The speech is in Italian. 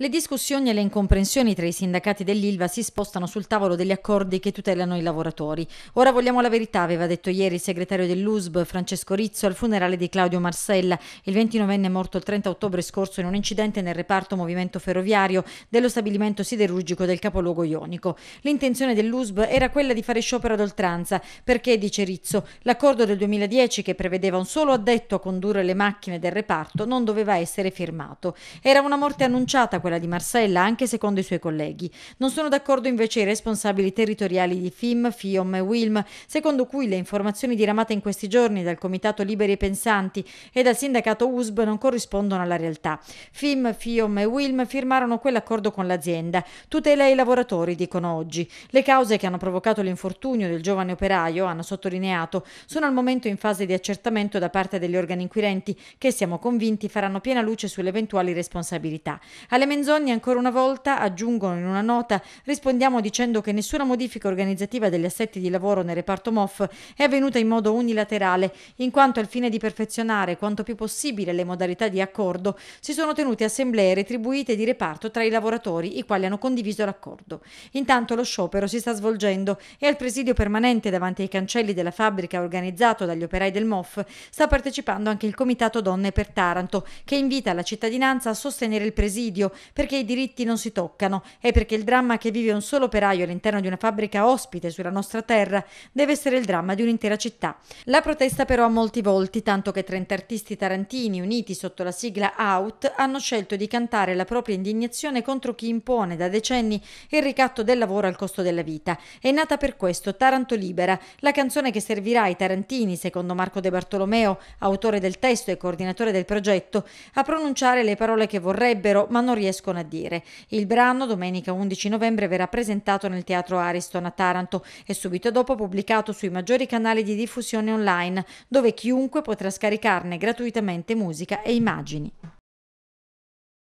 Le discussioni e le incomprensioni tra i sindacati dell'Ilva si spostano sul tavolo degli accordi che tutelano i lavoratori. Ora vogliamo la verità, aveva detto ieri il segretario dell'USB Francesco Rizzo al funerale di Claudio Marcella, il 29enne morto il 30 ottobre scorso in un incidente nel reparto movimento ferroviario dello stabilimento siderurgico del capoluogo ionico. L'intenzione dell'USB era quella di fare sciopero ad oltranza, perché, dice Rizzo, l'accordo del 2010 che prevedeva un solo addetto a condurre le macchine del reparto non doveva essere firmato. Era una morte annunciata quella quella di Marsella, anche secondo i suoi colleghi. Non sono d'accordo invece i responsabili territoriali di FIM, FIOM e WILM, secondo cui le informazioni diramate in questi giorni dal Comitato Liberi e Pensanti e dal sindacato USB non corrispondono alla realtà. FIM, FIOM e WILM firmarono quell'accordo con l'azienda. Tutela i lavoratori, dicono oggi. Le cause che hanno provocato l'infortunio del giovane operaio, hanno sottolineato, sono al momento in fase di accertamento da parte degli organi inquirenti che siamo convinti faranno piena luce sulle eventuali responsabilità. Alle Menzogni ancora una volta aggiungono in una nota rispondiamo dicendo che nessuna modifica organizzativa degli assetti di lavoro nel reparto MOF è avvenuta in modo unilaterale, in quanto al fine di perfezionare quanto più possibile le modalità di accordo si sono tenute assemblee retribuite di reparto tra i lavoratori, i quali hanno condiviso l'accordo. Intanto lo sciopero si sta svolgendo e al presidio permanente davanti ai cancelli della fabbrica organizzato dagli operai del MOF sta partecipando anche il Comitato Donne per Taranto, che invita la cittadinanza a sostenere il presidio perché i diritti non si toccano e perché il dramma che vive un solo operaio all'interno di una fabbrica ospite sulla nostra terra deve essere il dramma di un'intera città. La protesta però ha molti volti, tanto che 30 artisti tarantini uniti sotto la sigla Out hanno scelto di cantare la propria indignazione contro chi impone da decenni il ricatto del lavoro al costo della vita. È nata per questo Taranto Libera, la canzone che servirà ai tarantini, secondo Marco De Bartolomeo, autore del testo e coordinatore del progetto, a pronunciare le parole che vorrebbero ma non riescono riescono a dire. Il brano, domenica 11 novembre, verrà presentato nel Teatro Ariston a Taranto e subito dopo pubblicato sui maggiori canali di diffusione online, dove chiunque potrà scaricarne gratuitamente musica e immagini.